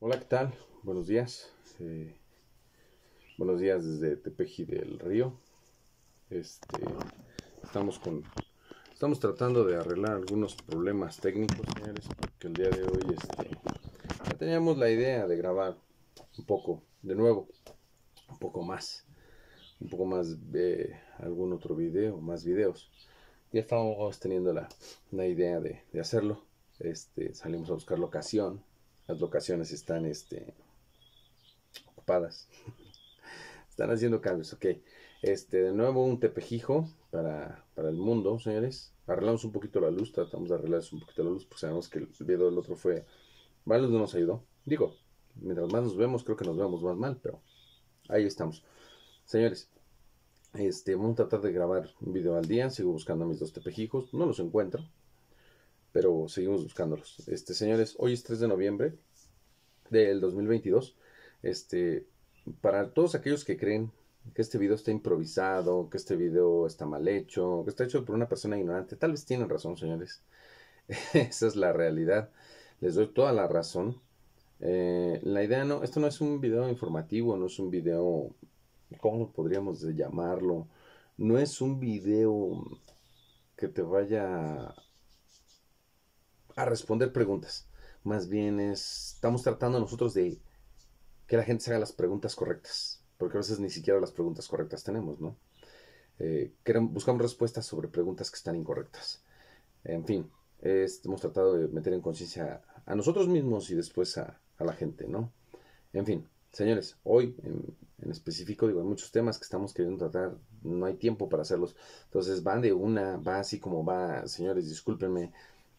Hola, ¿qué tal? Buenos días. Eh, buenos días desde Tepeji del Río. Este, estamos con, estamos tratando de arreglar algunos problemas técnicos, señores, porque el día de hoy, este, ya teníamos la idea de grabar un poco, de nuevo, un poco más, un poco más de algún otro video, más videos. Ya estábamos teniendo la, idea de, hacerlo. Este, salimos a buscar locación las locaciones están este, ocupadas. están haciendo cambios, ok. Este, de nuevo un tepejijo para, para el mundo, señores. Arreglamos un poquito la luz, tratamos de arreglar un poquito la luz, porque sabemos que el video del otro fue... vale, no nos ayudó. Digo, mientras más nos vemos, creo que nos vemos más mal, pero ahí estamos. Señores, este, vamos a tratar de grabar un video al día. Sigo buscando a mis dos tepejijos. No los encuentro pero seguimos buscándolos. Este, señores, hoy es 3 de noviembre del 2022. Este, para todos aquellos que creen que este video está improvisado, que este video está mal hecho, que está hecho por una persona ignorante, tal vez tienen razón, señores. Esa es la realidad. Les doy toda la razón. Eh, la idea no, esto no es un video informativo, no es un video, ¿cómo podríamos llamarlo? No es un video que te vaya a responder preguntas. Más bien estamos tratando nosotros de que la gente se haga las preguntas correctas, porque a veces ni siquiera las preguntas correctas tenemos, ¿no? Eh, queremos, buscamos respuestas sobre preguntas que están incorrectas. En fin, hemos tratado de meter en conciencia a nosotros mismos y después a, la gente, ¿no? En fin, señores, hoy en, específico, digo, hay muchos temas que estamos queriendo tratar, no hay tiempo para hacerlos, entonces van de una, va así como va, señores, discúlpenme,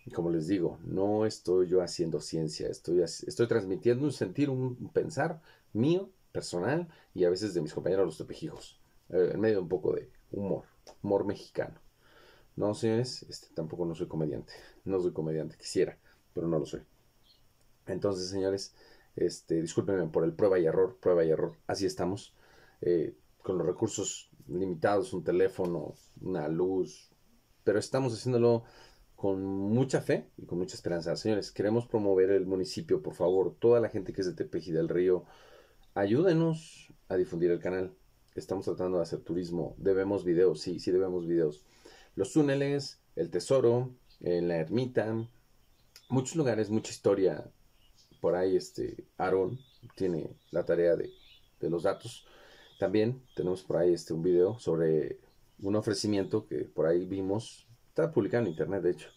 y como les digo, no estoy yo haciendo ciencia, estoy, estoy transmitiendo un sentir, un pensar mío, personal, y a veces de mis compañeros los tepejijos, eh, en medio de un poco de humor, humor mexicano. No, señores, este, tampoco no soy comediante, no soy comediante, quisiera, pero no lo soy. Entonces, señores, este, discúlpenme por el prueba y error, prueba y error, así estamos, eh, con los recursos limitados, un teléfono, una luz, pero estamos haciéndolo con mucha fe y con mucha esperanza. Señores, queremos promover el municipio, por favor, toda la gente que es de Tepeji del Río, ayúdenos a difundir el canal. Estamos tratando de hacer turismo, debemos videos, sí, sí debemos videos. Los túneles, el tesoro, eh, la ermita, muchos lugares, mucha historia. Por ahí este Aaron tiene la tarea de, de los datos. También tenemos por ahí este un video sobre un ofrecimiento que por ahí vimos está publicado en internet, de hecho,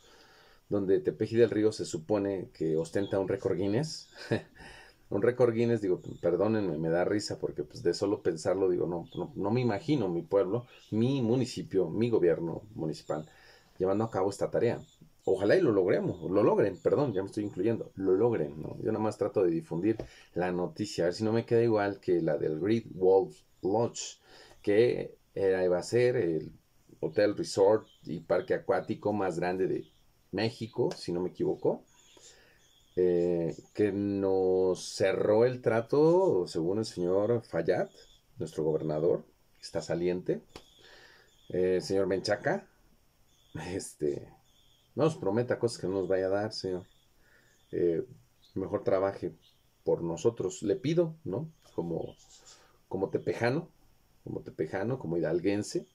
donde Tepeji del Río se supone que ostenta un récord Guinness. un récord Guinness, digo, perdónenme, me da risa porque pues de solo pensarlo, digo, no, no, me imagino mi pueblo, mi municipio, mi gobierno municipal llevando a cabo esta tarea. Ojalá y lo logremos, lo logren, perdón, ya me estoy incluyendo, lo logren, ¿no? Yo nada más trato de difundir la noticia, a ver si no me queda igual que la del Great Wolf Lodge, que era, iba a ser el hotel resort y parque acuático más grande de México, si no me equivoco, eh, que nos cerró el trato, según el señor Fayad, nuestro gobernador, está saliente, eh, señor Menchaca, este, no nos prometa cosas que no nos vaya a dar, señor. Eh, mejor trabaje por nosotros, le pido, ¿no? Como, como tepejano, como tepejano, como hidalguense,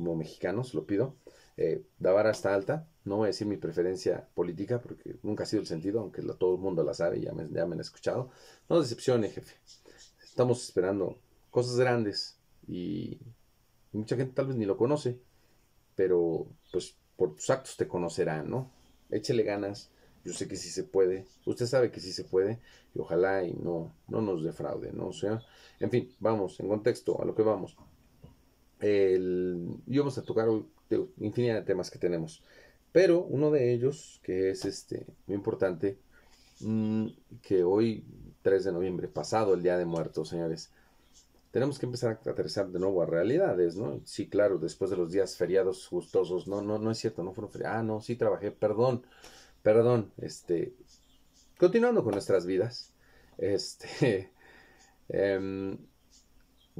como mexicanos, lo pido. Eh, la vara está alta, no voy a decir mi preferencia política porque nunca ha sido el sentido, aunque todo el mundo la sabe y ya me, han escuchado. No decepciones jefe. Estamos esperando cosas grandes y mucha gente tal vez ni lo conoce, pero pues por tus actos te conocerán, ¿no? Échele ganas, yo sé que sí se puede, usted sabe que sí se puede, y ojalá y no, no nos defraude, ¿no? sea, en fin, vamos, en contexto, a lo que vamos el, y vamos a tocar infinidad de temas que tenemos. Pero uno de ellos, que es este, muy importante, mm, que hoy, 3 de noviembre, pasado el Día de Muertos, señores, tenemos que empezar a aterrizar de nuevo a realidades, ¿no? Sí, claro, después de los días feriados gustosos, no, no, no es cierto, no fueron feriados, ah, no, sí trabajé, perdón, perdón, este, continuando con nuestras vidas, este, em,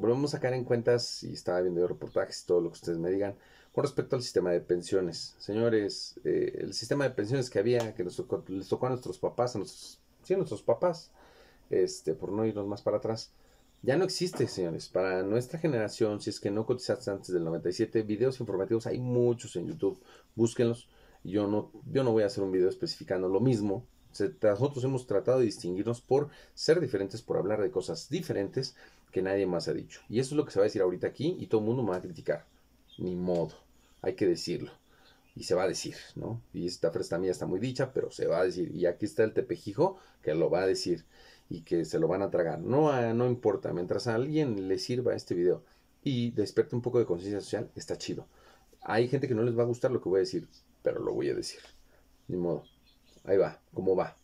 Volvemos a sacar en cuentas, y estaba viendo reportajes, y todo lo que ustedes me digan, con respecto al sistema de pensiones. Señores, eh, el sistema de pensiones que había, que les tocó a nuestros papás, a nuestros, sí, a nuestros papás, este, por no irnos más para atrás, ya no existe, señores. Para nuestra generación, si es que no cotizaste antes del 97, videos informativos hay muchos en YouTube, búsquenlos. Yo no, yo no voy a hacer un video especificando lo mismo, nosotros hemos tratado de distinguirnos por ser diferentes, por hablar de cosas diferentes que nadie más ha dicho. Y eso es lo que se va a decir ahorita aquí y todo el mundo me va a criticar. Ni modo, hay que decirlo. Y se va a decir, ¿no? Y esta frase también está muy dicha, pero se va a decir. Y aquí está el tepejijo que lo va a decir y que se lo van a tragar. No, ah, no importa, mientras a alguien le sirva este video y despierte un poco de conciencia social, está chido. Hay gente que no les va a gustar lo que voy a decir, pero lo voy a decir. Ni modo. Ahí va, ¿cómo va?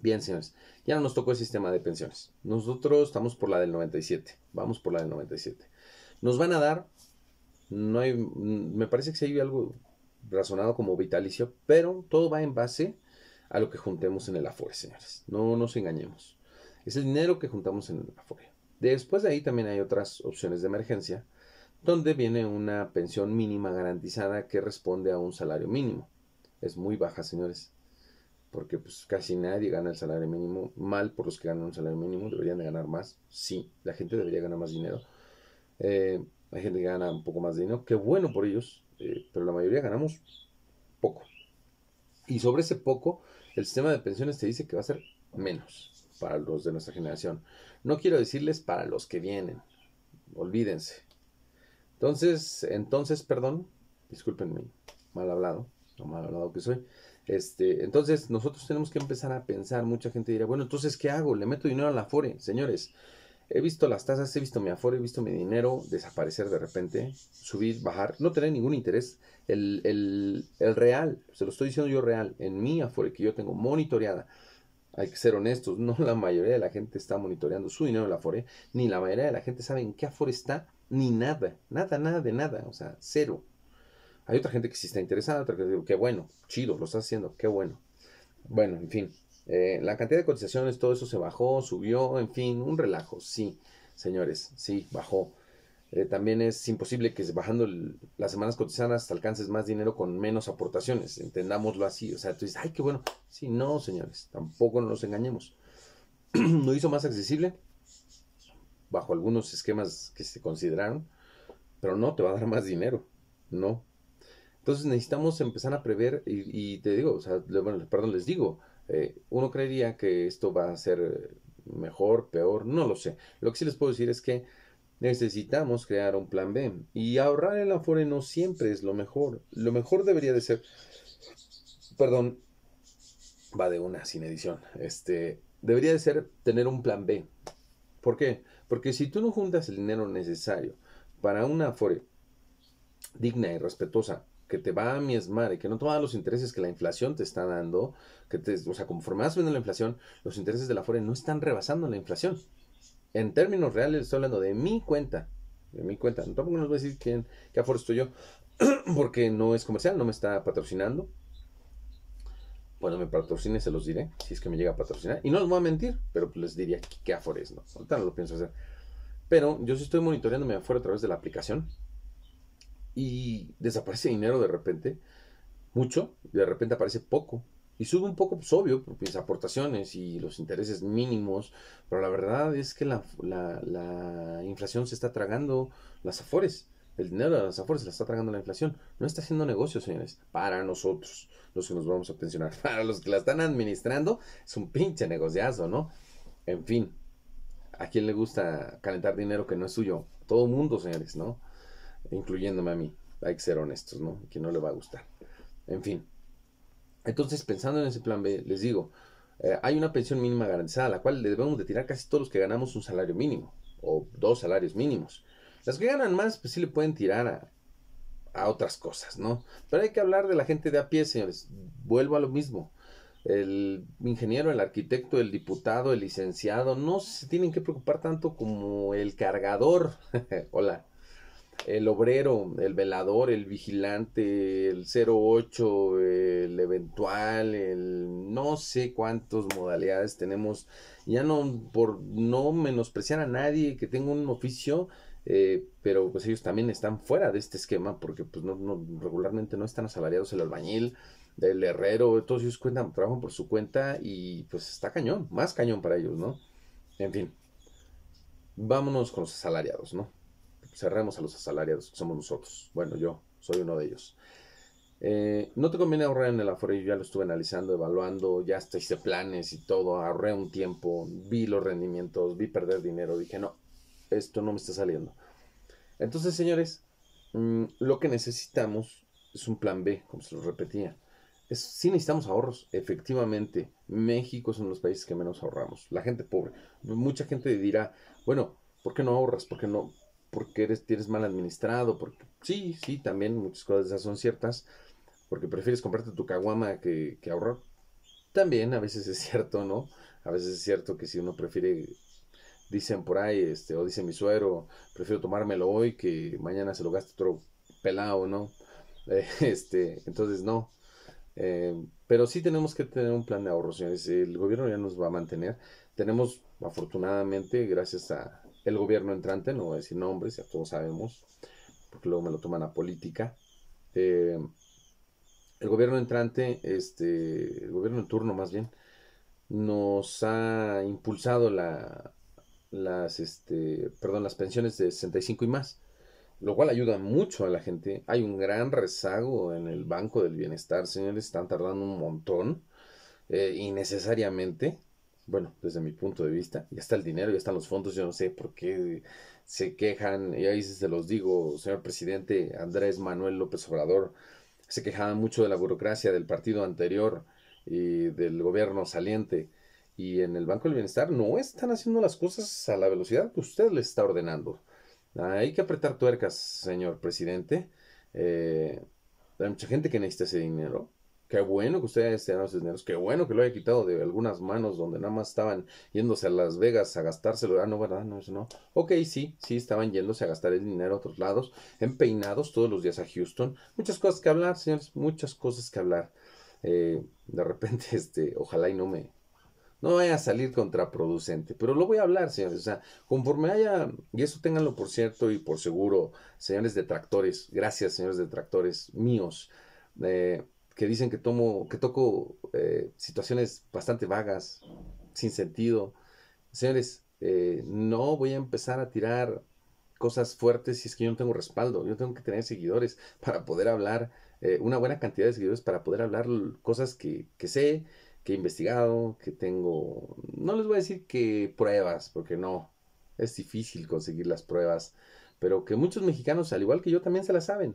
Bien, señores, ya no nos tocó el sistema de pensiones. Nosotros estamos por la del 97. Vamos por la del 97. Nos van a dar, no hay, me parece que se hay algo razonado como vitalicio, pero todo va en base a lo que juntemos en el Afore, señores. No nos engañemos. Es el dinero que juntamos en el Afore. Después de ahí también hay otras opciones de emergencia, donde viene una pensión mínima garantizada que responde a un salario mínimo. Es muy baja, señores porque pues casi nadie gana el salario mínimo, mal por los que ganan un salario mínimo, deberían de ganar más, sí, la gente debería ganar más dinero, eh, hay gente que gana un poco más de dinero, qué bueno por ellos, eh, pero la mayoría ganamos poco. Y sobre ese poco, el sistema de pensiones te dice que va a ser menos para los de nuestra generación. No quiero decirles para los que vienen, olvídense. Entonces, entonces, perdón, discúlpenme, mal hablado, lo mal hablado que soy. Este, entonces, nosotros tenemos que empezar a pensar. Mucha gente dirá, bueno, entonces, ¿qué hago? Le meto dinero a la Afore. Señores, he visto las tasas, he visto mi Afore, he visto mi dinero desaparecer de repente, subir, bajar, no tener ningún interés. El, el, real, se lo estoy diciendo yo real, en mi Afore que yo tengo monitoreada. Hay que ser honestos, no la mayoría de la gente está monitoreando su dinero en la Afore, ni la mayoría de la gente sabe en qué Afore está, ni nada, nada, nada de nada, o sea, cero. Hay otra gente que sí está interesada, otra que digo, qué bueno, chido, lo está haciendo, qué bueno. Bueno, en fin, eh, la cantidad de cotizaciones, todo eso se bajó, subió, en fin, un relajo, sí, señores, sí, bajó. Eh, también es imposible que bajando las semanas cotizadas alcances más dinero con menos aportaciones, entendámoslo así. O sea, tú dices, ay, qué bueno. Sí, no, señores, tampoco nos engañemos. Lo hizo más accesible bajo algunos esquemas que se consideraron, pero no te va a dar más dinero, no. Entonces necesitamos empezar a prever, y, te digo, o sea, bueno, perdón, les digo, eh, uno creería que esto va a ser mejor, peor, no lo sé. Lo que sí les puedo decir es que necesitamos crear un plan B. Y ahorrar en la Afore no siempre es lo mejor. Lo mejor debería de ser, perdón, va de una, sin edición. Este, debería de ser tener un plan B. ¿Por qué? Porque si tú no juntas el dinero necesario para una Afore digna y respetuosa que te va a miesmar y que no te los intereses que la inflación te está dando, que te, o sea, conforme vas viendo la inflación, los intereses de la FORE no están rebasando la inflación. En términos reales, estoy hablando de mi cuenta, de mi cuenta. No, tampoco nos voy a decir qué Afore estoy yo, porque no es comercial, no me está patrocinando. Bueno, me patrocine, se los diré, si es que me llega a patrocinar. Y no les voy a mentir, pero pues les diría qué Afore es, ¿no? Ahorita lo pienso hacer. Pero yo sí estoy monitoreando mi Afore a través de la aplicación y desaparece dinero de repente, mucho, y de repente aparece poco. Y sube un poco, pues obvio, por mis aportaciones y los intereses mínimos, pero la verdad es que la, inflación se está tragando las afores. El dinero de las afores se la está tragando la inflación. No está haciendo negocios, señores. Para nosotros, los que nos vamos a pensionar. Para los que la están administrando, es un pinche negociazo, ¿no? En fin, ¿a quién le gusta calentar dinero que no es suyo? Todo mundo, señores, ¿no? incluyéndome a mí. Hay que ser honestos, ¿no? Que no le va a gustar. En fin. Entonces, pensando en ese plan B, les digo, eh, hay una pensión mínima garantizada, la cual le debemos de tirar casi todos los que ganamos un salario mínimo, o dos salarios mínimos. Las que ganan más, pues sí le pueden tirar a, a otras cosas, ¿no? Pero hay que hablar de la gente de a pie, señores. Vuelvo a lo mismo. El ingeniero, el arquitecto, el diputado, el licenciado, no se tienen que preocupar tanto como el cargador. Hola el obrero, el velador, el vigilante, el 08, el eventual, el no sé cuántas modalidades tenemos. Ya no, por no menospreciar a nadie que tenga un oficio, eh, pero pues ellos también están fuera de este esquema porque pues no, regularmente no están asalariados el albañil, el herrero, todos ellos cuentan, trabajan por su cuenta y pues está cañón, más cañón para ellos, ¿no? En fin, vámonos con los asalariados, ¿no? cerremos a los asalariados, somos nosotros. Bueno, yo soy uno de ellos. Eh, no te conviene ahorrar en el aforo, yo ya lo estuve analizando, evaluando, ya hasta hice planes y todo, ahorré un tiempo, vi los rendimientos, vi perder dinero, dije, no, esto no me está saliendo. Entonces, señores, mm, lo que necesitamos es un plan B, como se lo repetía. Es, sí necesitamos ahorros, efectivamente. México es uno de los países que menos ahorramos. La gente pobre. Mucha gente dirá, bueno, ¿por qué no ahorras? ¿Por qué no? porque eres, tienes mal administrado, porque sí, sí, también muchas cosas esas son ciertas, porque prefieres comprarte tu caguama que, ahorrar. También a veces es cierto, ¿no? A veces es cierto que si uno prefiere, dicen por ahí, este, o dice mi suero, prefiero tomármelo hoy que mañana se lo gaste otro pelado, ¿no? este, entonces no. Eh, pero sí tenemos que tener un plan de ahorro, señores. El gobierno ya nos va a mantener. Tenemos, afortunadamente, gracias a, el gobierno entrante, no voy a decir nombres, ya todos sabemos, porque luego me lo toman a política. Eh, el gobierno entrante, este, el gobierno en turno más bien, nos ha impulsado las, este, perdón, las pensiones de 65 y más, lo cual ayuda mucho a la gente. Hay un gran rezago en el Banco del Bienestar, señores, están tardando un montón, eh, innecesariamente bueno, desde mi punto de vista, ya está el dinero, ya están los fondos, yo no sé por qué se quejan, y ahí se los digo, señor presidente Andrés Manuel López Obrador, se quejaba mucho de la burocracia del partido anterior y del gobierno saliente, y en el Banco del Bienestar no están haciendo las cosas a la velocidad que usted les está ordenando. Hay que apretar tuercas, señor presidente. Eh, hay mucha gente que necesita ese dinero Qué bueno que ustedes sean a los dineros. Qué bueno que lo haya quitado de algunas manos donde nada más estaban yéndose a Las Vegas a gastárselo. Ah, no, ¿verdad? No, eso no. Ok, sí, sí, estaban yéndose a gastar el dinero a otros lados, empeinados todos los días a Houston. Muchas cosas que hablar, señores, muchas cosas que hablar. Eh, de repente, este, ojalá y no me, no vaya a salir contraproducente, pero lo voy a hablar, señores. O sea, conforme haya, y eso ténganlo por cierto y por seguro, señores detractores, gracias, señores detractores míos. Eh, que dicen que tomo, que toco eh, situaciones bastante vagas, sin sentido. Señores, eh, no voy a empezar a tirar cosas fuertes si es que yo no tengo respaldo, yo tengo que tener seguidores para poder hablar, eh, una buena cantidad de seguidores para poder hablar cosas que, que, sé, que he investigado, que tengo, no les voy a decir que pruebas, porque no, es difícil conseguir las pruebas, pero que muchos mexicanos, al igual que yo, también se las saben.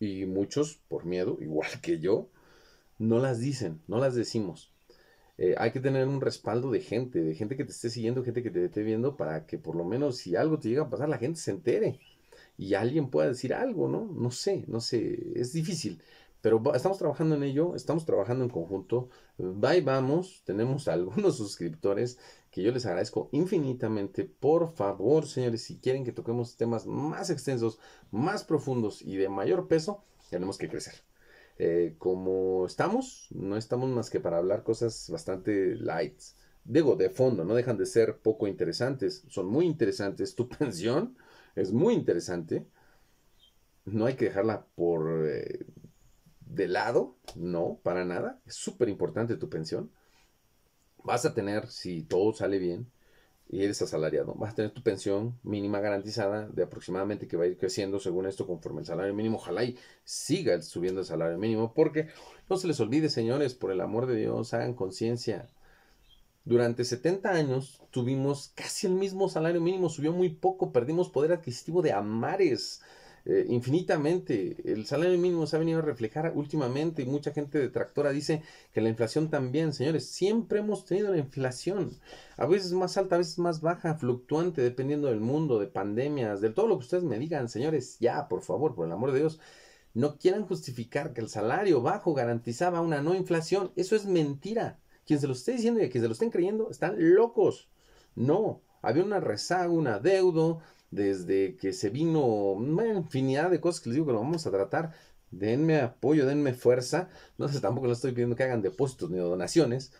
Y muchos, por miedo, igual que yo, no las dicen, no las decimos. Eh, hay que tener un respaldo de gente, de gente que te esté siguiendo, gente que te esté viendo, para que por lo menos si algo te llega a pasar, la gente se entere y alguien pueda decir algo, ¿no? No sé, no sé, es difícil, pero estamos trabajando en ello, estamos trabajando en conjunto, Bye, vamos, tenemos algunos suscriptores que yo les agradezco infinitamente, por favor, señores, si quieren que toquemos temas más extensos, más profundos y de mayor peso, tenemos que crecer. Eh, como estamos, no estamos más que para hablar cosas bastante light. Digo, de fondo, no dejan de ser poco interesantes. Son muy interesantes. Tu pensión es muy interesante. No hay que dejarla por eh, de lado. No, para nada. Es súper importante tu pensión. Vas a tener, si todo sale bien, y eres asalariado. Vas a tener tu pensión mínima garantizada de aproximadamente que va a ir creciendo según esto conforme el salario mínimo. Ojalá y siga subiendo el salario mínimo porque no se les olvide, señores, por el amor de Dios, hagan conciencia. Durante 70 años tuvimos casi el mismo salario mínimo, subió muy poco, perdimos poder adquisitivo de amares. Eh, infinitamente. El salario mínimo se ha venido a reflejar últimamente y mucha gente detractora dice que la inflación también, señores, siempre hemos tenido la inflación, a veces más alta, a veces más baja, fluctuante, dependiendo del mundo, de pandemias, de todo lo que ustedes me digan, señores, ya, por favor, por el amor de Dios. No quieran justificar que el salario bajo garantizaba una no inflación. Eso es mentira. Quien se lo esté diciendo y a quien se lo estén creyendo están locos. No, había una rezago, una deuda, desde que se vino, una infinidad de cosas que les digo que lo vamos a tratar. Denme apoyo, denme fuerza. No sé, tampoco les estoy pidiendo que hagan depósitos ni donaciones.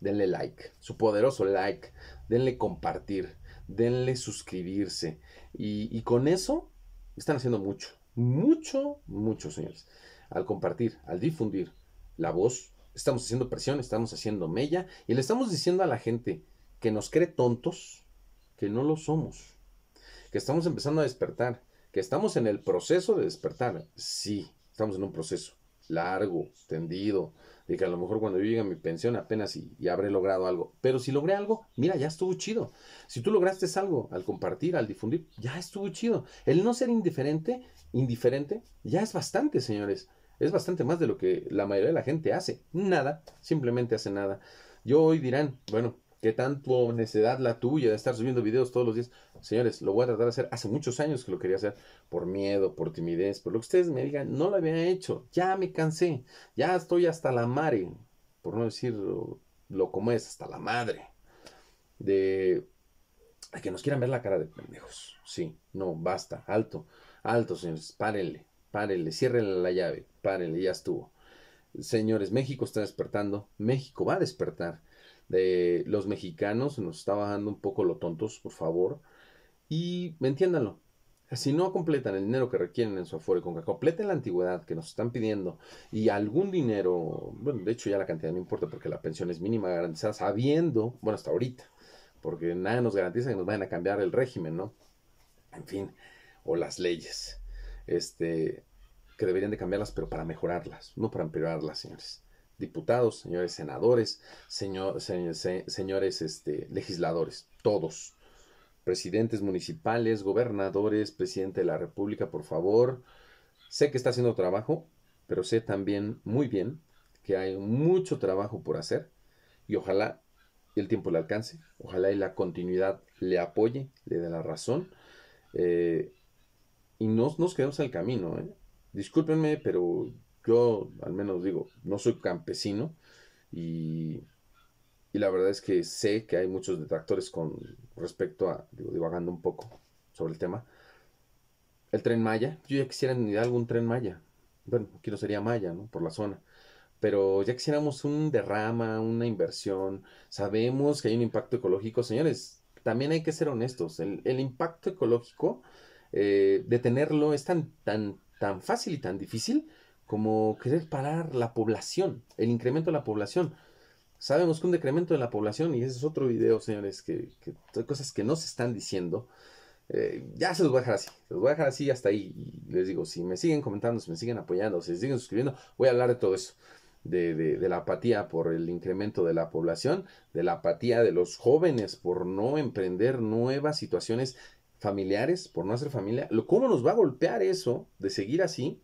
Denle like, su poderoso like. Denle compartir, denle suscribirse. Y, y con eso están haciendo mucho, mucho, mucho, señores. Al compartir, al difundir la voz, estamos haciendo presión, estamos haciendo mella y le estamos diciendo a la gente que nos cree tontos que no lo somos que estamos empezando a despertar, que estamos en el proceso de despertar. Sí, estamos en un proceso largo, tendido, de que a lo mejor cuando yo llegue a mi pensión apenas y, habré logrado algo. Pero si logré algo, mira, ya estuvo chido. Si tú lograste algo al compartir, al difundir, ya estuvo chido. El no ser indiferente, indiferente, ya es bastante, señores. Es bastante más de lo que la mayoría de la gente hace. Nada, simplemente hace nada. Yo hoy dirán, bueno, ¿Qué tanto necedad la tuya de estar subiendo videos todos los días? Señores, lo voy a tratar de hacer. Hace muchos años que lo quería hacer por miedo, por timidez, por lo que ustedes me digan. No lo había hecho. Ya me cansé. Ya estoy hasta la madre Por no decir lo como es, hasta la madre. De que nos quieran ver la cara de pendejos. Sí, no, basta. Alto, alto, señores. Párenle, párenle. Cierrenle la llave. Párenle, ya estuvo. Señores, México está despertando. México va a despertar de los mexicanos, nos está bajando un poco lo tontos, por favor. Y entiéndanlo, si no completan el dinero que requieren en su afuera, y con que completen la antigüedad que nos están pidiendo y algún dinero, bueno, de hecho ya la cantidad no importa porque la pensión es mínima garantizada, sabiendo, bueno, hasta ahorita, porque nada nos garantiza que nos vayan a cambiar el régimen, ¿no? En fin, o las leyes, este, que deberían de cambiarlas, pero para mejorarlas, no para empeorarlas, señores diputados, señores senadores, señores este, legisladores, todos, presidentes municipales, gobernadores, presidente de la República, por favor, sé que está haciendo trabajo, pero sé también muy bien que hay mucho trabajo por hacer y ojalá el tiempo le alcance, ojalá y la continuidad le apoye, le dé la razón. Eh, y no nos quedemos al camino. ¿eh? Discúlpenme, pero yo al menos digo, no soy campesino y, la verdad es que sé que hay muchos detractores con respecto a, digo, divagando un poco sobre el tema, el tren Maya, yo ya quisiera en algún tren Maya, bueno, aquí no sería Maya, ¿no? Por la zona. Pero ya quisiéramos un derrama, una inversión. Sabemos que hay un impacto ecológico. Señores, también hay que ser honestos. El, impacto ecológico, eh, detenerlo es tan, tan, tan fácil y tan difícil como querer parar la población, el incremento de la población. Sabemos que un decremento de la población, y ese es otro video, señores, que, que cosas que no se están diciendo, eh, ya se los voy a dejar así, se los voy a dejar así hasta ahí. les digo, si me siguen comentando, si me siguen apoyando, si siguen suscribiendo, voy a hablar de todo eso. De, de, la apatía por el incremento de la población, de la apatía de los jóvenes por no emprender nuevas situaciones familiares, por no hacer familia. ¿Cómo nos va a golpear eso de seguir así?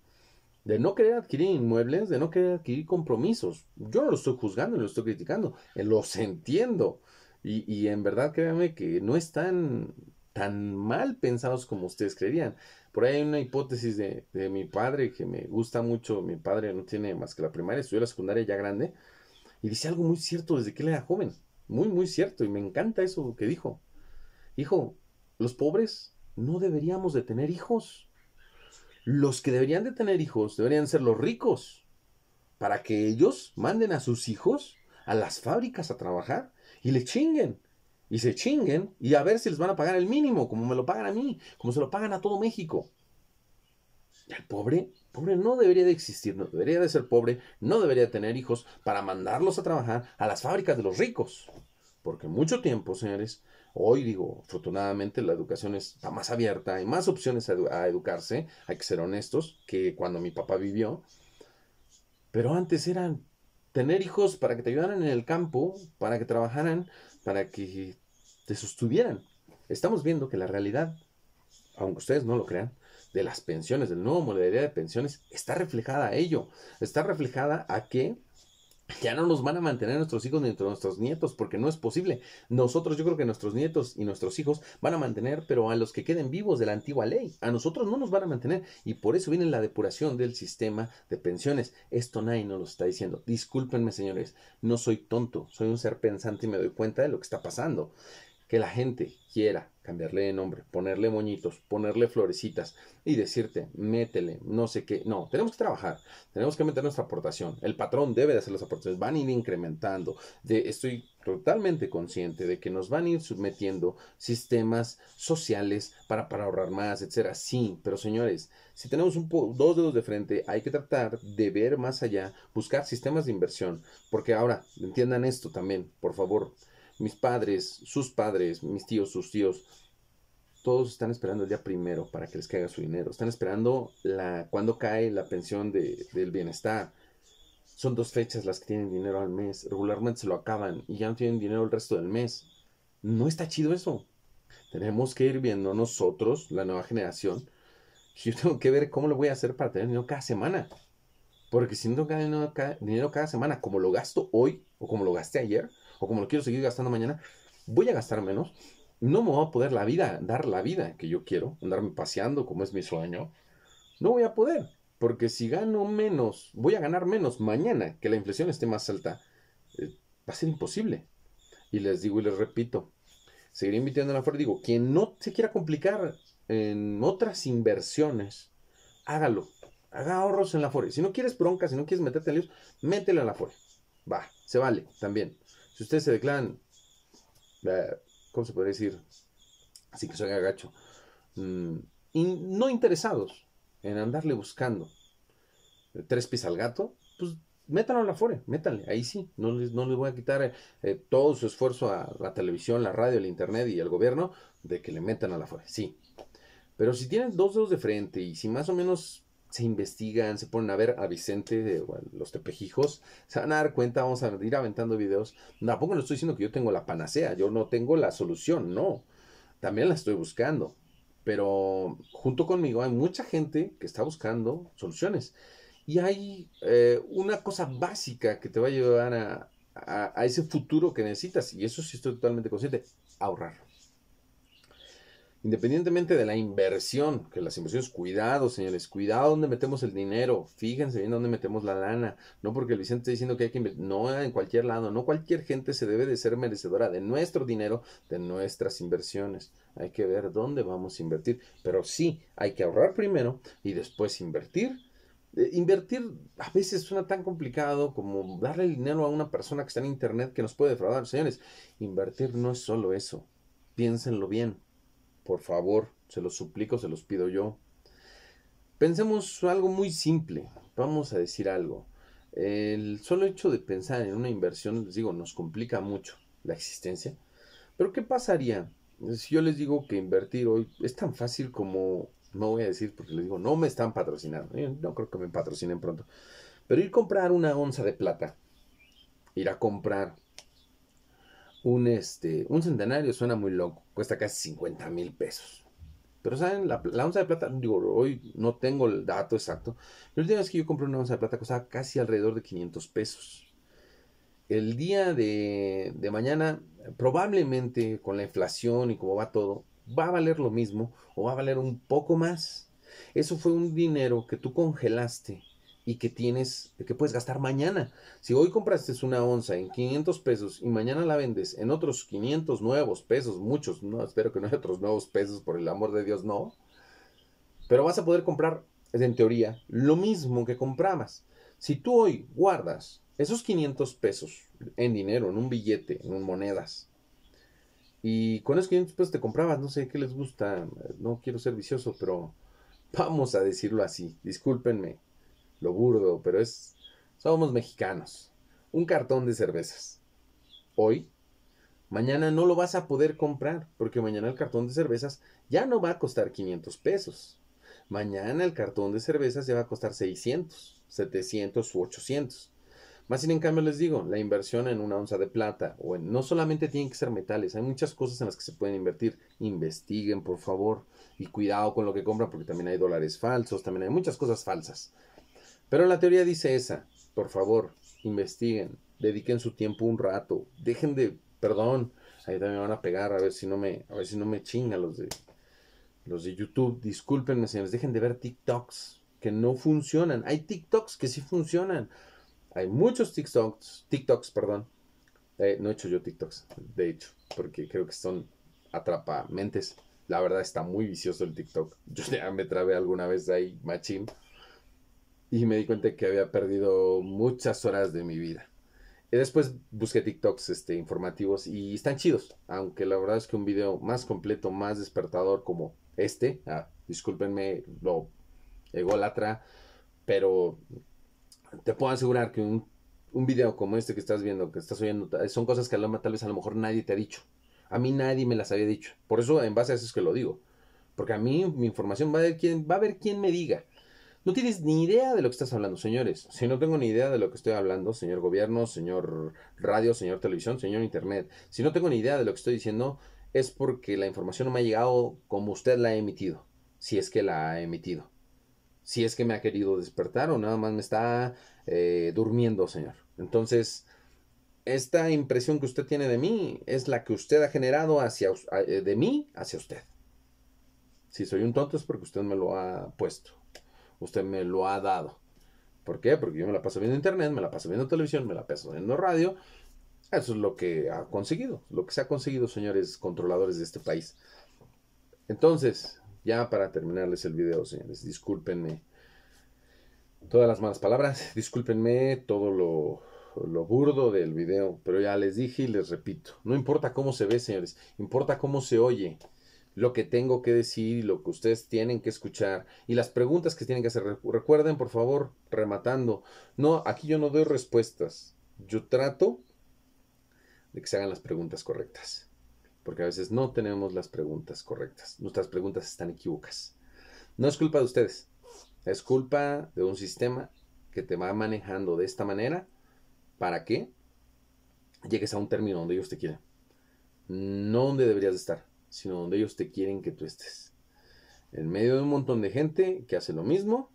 de no querer adquirir inmuebles, de no querer adquirir compromisos. Yo no lo estoy juzgando, no lo estoy criticando, eh, los entiendo. Y, y en verdad créanme que no están tan mal pensados como ustedes creerían. Por ahí hay una hipótesis de, de, mi padre que me gusta mucho. Mi padre no tiene más que la primaria, estudió la secundaria ya grande. Y dice algo muy cierto desde que él era joven. Muy, muy cierto. Y me encanta eso que dijo. Hijo, los pobres no deberíamos de tener hijos los que deberían de tener hijos deberían ser los ricos, para que ellos manden a sus hijos a las fábricas a trabajar y le chinguen. Y se chinguen y a ver si les van a pagar el mínimo, como me lo pagan a mí, como se lo pagan a todo México. El pobre, pobre no debería de existir, no debería de ser pobre, no debería de tener hijos para mandarlos a trabajar a las fábricas de los ricos. Porque mucho tiempo, señores, Hoy digo, afortunadamente la educación está más abierta, hay más opciones a, educarse, hay que ser honestos, que cuando mi papá vivió. Pero antes eran tener hijos para que te ayudaran en el campo, para que trabajaran, para que te sostuvieran. Estamos viendo que la realidad, aunque ustedes no lo crean, de las pensiones, del nuevo modelo de pensiones, está reflejada a ello. Está reflejada a que ya no nos van a mantener nuestros hijos ni nuestros nietos, porque no es posible. Nosotros, yo creo que nuestros nietos y nuestros hijos van a mantener, pero a los que queden vivos de la antigua ley, a nosotros no nos van a mantener. Y por eso viene la depuración del sistema de pensiones. Esto nadie nos lo está diciendo. Discúlpenme, señores, no soy tonto, soy un ser pensante y me doy cuenta de lo que está pasando que la gente quiera cambiarle de nombre, ponerle moñitos, ponerle florecitas y decirte, métele, no sé qué. No, tenemos que trabajar, tenemos que meter nuestra aportación. El patrón debe de hacer las aportaciones, van a ir incrementando. estoy totalmente consciente de que nos van a ir submetiendo sistemas sociales para, para ahorrar más, etcétera. Sí, pero señores, si tenemos un dos dedos de frente, hay que tratar de ver más allá, buscar sistemas de inversión, porque ahora entiendan esto también, por favor mis padres, sus padres, mis tíos, sus tíos, todos están esperando el día primero para que les caiga su dinero. Están esperando la, cuando cae la pensión de, del bienestar. Son dos fechas las que tienen dinero al mes. Regularmente se lo acaban y ya no tienen dinero el resto del mes. No está chido eso. Tenemos que ir viendo nosotros, la nueva generación. Yo tengo que ver cómo lo voy a hacer para tener dinero cada semana. Porque si no tengo dinero cada, dinero cada semana, como lo gasto hoy o como lo gasté ayer, o como lo quiero seguir gastando mañana, voy a gastar menos. No me voy a poder la vida, dar la vida que yo quiero, andarme paseando como es mi sueño. No voy a poder, porque si gano menos, voy a ganar menos mañana que la inflación esté más alta, eh, va a ser imposible. Y les digo y les repito, seguiré invirtiendo en la fuerza. Digo, quien no se quiera complicar en otras inversiones, hágalo. Haga ahorros en la Afore. Si no quieres broncas, si no quieres meterte en líos, métele a la Afore. Va, se vale también. Si ustedes se declaran, ¿cómo se puede decir? Así que soy agacho. Mm, no interesados en andarle buscando tres pies al gato, pues métanlo a la fore, métanle, ahí sí, no les, no voy a quitar eh, eh, todo su esfuerzo a la televisión, la radio, el internet y el gobierno de que le metan a la fore, sí. Pero si tienen dos dedos de frente y si más o menos se investigan, se ponen a ver a Vicente, de, los tepejijos, se van a dar cuenta, vamos a ir aventando videos. Tampoco no estoy diciendo que yo tengo la panacea, yo no tengo la solución, no. También la estoy buscando. Pero junto conmigo hay mucha gente que está buscando soluciones. Y hay eh, una cosa básica que te va a llevar a, a ese futuro que necesitas, y eso sí estoy totalmente consciente, ahorrar independientemente de la inversión, que las inversiones, cuidado, señores, cuidado dónde metemos el dinero, fíjense bien dónde metemos la lana, no porque Vicente está diciendo que hay que invertir, no en cualquier lado, no cualquier gente se debe de ser merecedora de nuestro dinero, de nuestras inversiones. Hay que ver dónde vamos a invertir, pero sí, hay que ahorrar primero y después invertir eh, invertir a veces suena tan complicado como darle el dinero a una persona que está en internet que nos puede defraudar. Señores, invertir no es solo eso. Piénsenlo bien. Por favor, se los suplico, se los pido yo. Pensemos algo muy simple, vamos a decir algo. El solo hecho de pensar en una inversión, les digo, nos complica mucho la existencia. Pero ¿qué pasaría si yo les digo que invertir hoy es tan fácil como, no voy a decir porque les digo, no me están patrocinando, eh, no creo que me patrocinen pronto, pero ir a comprar una onza de plata, ir a comprar un, este, un centenario suena muy loco, cuesta casi 50 mil pesos. Pero saben, la, onza de plata, digo, hoy no tengo el dato exacto. La última vez que yo compré una onza de plata costaba casi alrededor de 500 pesos. El día de, de mañana, probablemente con la inflación y como va todo, va a valer lo mismo o va a valer un poco más. Eso fue un dinero que tú congelaste y que tienes, que puedes gastar mañana. Si hoy compraste una onza en 500 pesos y mañana la vendes en otros 500 nuevos pesos, muchos, no, espero que no haya otros nuevos pesos, por el amor de Dios, no. Pero vas a poder comprar, en teoría, lo mismo que comprabas. Si tú hoy guardas esos 500 pesos en dinero, en un billete, en monedas, y con esos 500 pesos te comprabas, no sé qué les gusta, no quiero ser vicioso, pero vamos a decirlo así, discúlpenme, lo burdo, pero es, somos mexicanos. Un cartón de cervezas. Hoy, mañana no lo vas a poder comprar, porque mañana el cartón de cervezas ya no va a costar 500 pesos. Mañana el cartón de cervezas ya va a costar 600, 700 u 800. Más sin en cambio les digo, la inversión en una onza de plata o no solamente tienen que ser metales, hay muchas cosas en las que se pueden invertir. Investiguen, por favor, y cuidado con lo que compran porque también hay dólares falsos, también hay muchas cosas falsas. Pero la teoría dice esa. Por favor, investiguen, dediquen su tiempo un rato, dejen de, perdón, ahí también me van a pegar a ver si no me, a ver si no me chinga los de los de YouTube, discúlpenme señores, dejen de ver TikToks que no funcionan. Hay TikToks que sí funcionan. Hay muchos TikToks, TikToks, perdón. Eh, no he hecho yo TikToks, de hecho, porque creo que son atrapamentes. La verdad está muy vicioso el TikTok. Yo ya me trabé alguna vez de ahí, machín y me di cuenta que había perdido muchas horas de mi vida. Y después busqué TikToks este, informativos y están chidos, aunque la verdad es que un video más completo, más despertador como este, ah, discúlpenme lo ególatra, pero te puedo asegurar que un, un, video como este que estás viendo, que estás oyendo, son cosas que tal vez a lo mejor nadie te ha dicho. A mí nadie me las había dicho. Por eso en base a eso es que lo digo. Porque a mí mi información va a ver quién, va a ver quién me diga. No tienes ni idea de lo que estás hablando, señores. Si no tengo ni idea de lo que estoy hablando, señor gobierno, señor radio, señor televisión, señor internet, si no tengo ni idea de lo que estoy diciendo, es porque la información no me ha llegado como usted la ha emitido, si es que la ha emitido. Si es que me ha querido despertar o nada más me está eh, durmiendo, señor. Entonces, esta impresión que usted tiene de mí es la que usted ha generado hacia, eh, de mí hacia usted. Si soy un tonto es porque usted me lo ha puesto usted me lo ha dado. ¿Por qué? Porque yo me la paso viendo internet, me la paso viendo televisión, me la paso viendo radio. Eso es lo que ha conseguido, lo que se ha conseguido, señores controladores de este país. Entonces, ya para terminarles el video, señores, discúlpenme todas las malas palabras, discúlpenme todo lo, lo burdo del video, pero ya les dije y les repito, no importa cómo se ve, señores, importa cómo se oye lo que tengo que decir y lo que ustedes tienen que escuchar y las preguntas que tienen que hacer. Recuerden, por favor, rematando. No, aquí yo no doy respuestas. Yo trato de que se hagan las preguntas correctas. Porque a veces no tenemos las preguntas correctas. Nuestras preguntas están equivocas. No es culpa de ustedes. Es culpa de un sistema que te va manejando de esta manera para que llegues a un término donde ellos te quiera. No donde deberías estar sino donde ellos te quieren que tú estés. En medio de un montón de gente que hace lo mismo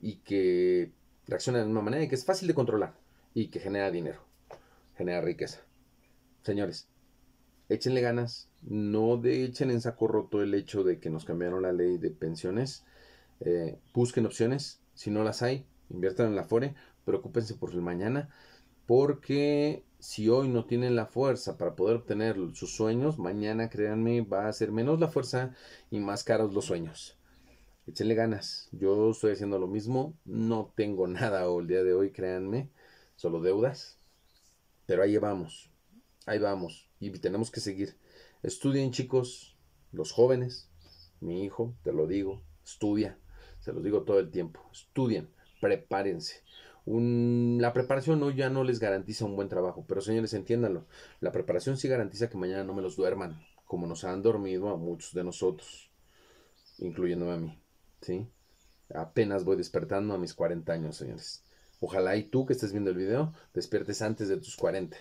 y que reacciona de una manera que es fácil de controlar y que genera dinero, genera riqueza. Señores, échenle ganas, no de echen en saco roto el hecho de que nos cambiaron la ley de pensiones, eh, busquen opciones, si no las hay, inviertan en la FORE, preocúpense por el mañana porque si hoy no tienen la fuerza para poder obtener sus sueños, mañana créanme va a ser menos la fuerza y más caros los sueños. Échenle ganas, yo estoy haciendo lo mismo, no tengo nada el día de hoy, créanme, solo deudas, pero ahí vamos, ahí vamos y tenemos que seguir. Estudien chicos, los jóvenes, mi hijo, te lo digo, estudia, se los digo todo el tiempo, estudien, prepárense la preparación hoy ya no les garantiza un buen trabajo, pero señores, entiéndanlo, la preparación sí garantiza que mañana no me los duerman, como nos han dormido a muchos de nosotros, incluyéndome a mí, ¿sí? Apenas voy despertando a mis 40 años, señores. Ojalá y tú que estés viendo el video despiertes antes de tus 40.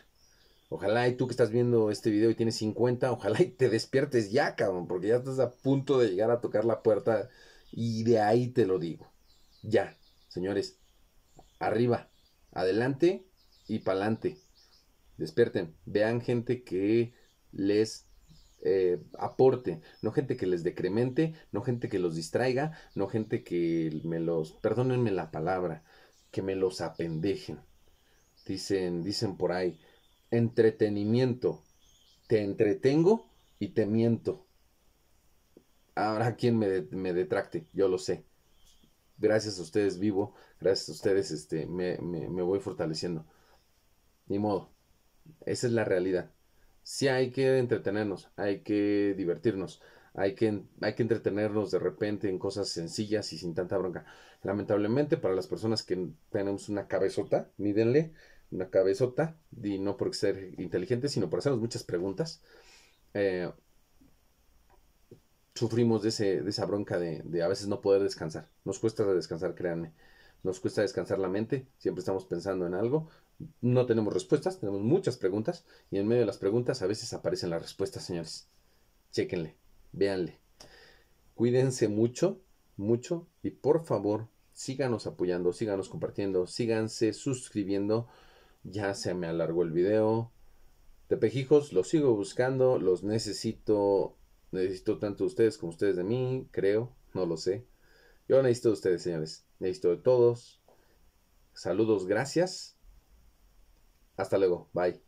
Ojalá y tú que estás viendo este video y tienes 50, ojalá y te despiertes ya, cabrón, porque ya estás a punto de llegar a tocar la puerta y de ahí te lo digo. Ya, señores, arriba, adelante y pa'lante. Despierten, vean gente que les eh, aporte, no gente que les decremente, no gente que los distraiga, no gente que me los, perdónenme la palabra, que me los apendejen. Dicen, dicen por ahí, entretenimiento, te entretengo y te miento. Habrá quien me, me detracte, yo lo sé gracias a ustedes vivo, gracias a ustedes este, me, voy fortaleciendo. Ni modo, esa es la realidad. Sí hay que entretenernos, hay que divertirnos, hay que, hay que entretenernos de repente en cosas sencillas y sin tanta bronca. Lamentablemente para las personas que tenemos una cabezota, mídenle una cabezota, y no por ser inteligente sino por hacernos muchas preguntas. Eh, sufrimos de, ese, de esa bronca de, de, a veces no poder descansar. Nos cuesta descansar, créanme. Nos cuesta descansar la mente, siempre estamos pensando en algo, no tenemos respuestas, tenemos muchas preguntas y en medio de las preguntas a veces aparecen las respuestas, señores. Chéquenle, véanle. Cuídense mucho, mucho y por favor síganos apoyando, síganos compartiendo, síganse suscribiendo. Ya se me alargó el video. Tepejijos, los sigo buscando, los necesito Necesito tanto de ustedes como ustedes de mí, creo, no lo sé. Yo necesito de ustedes, señores. Necesito de todos. Saludos, gracias. Hasta luego, bye.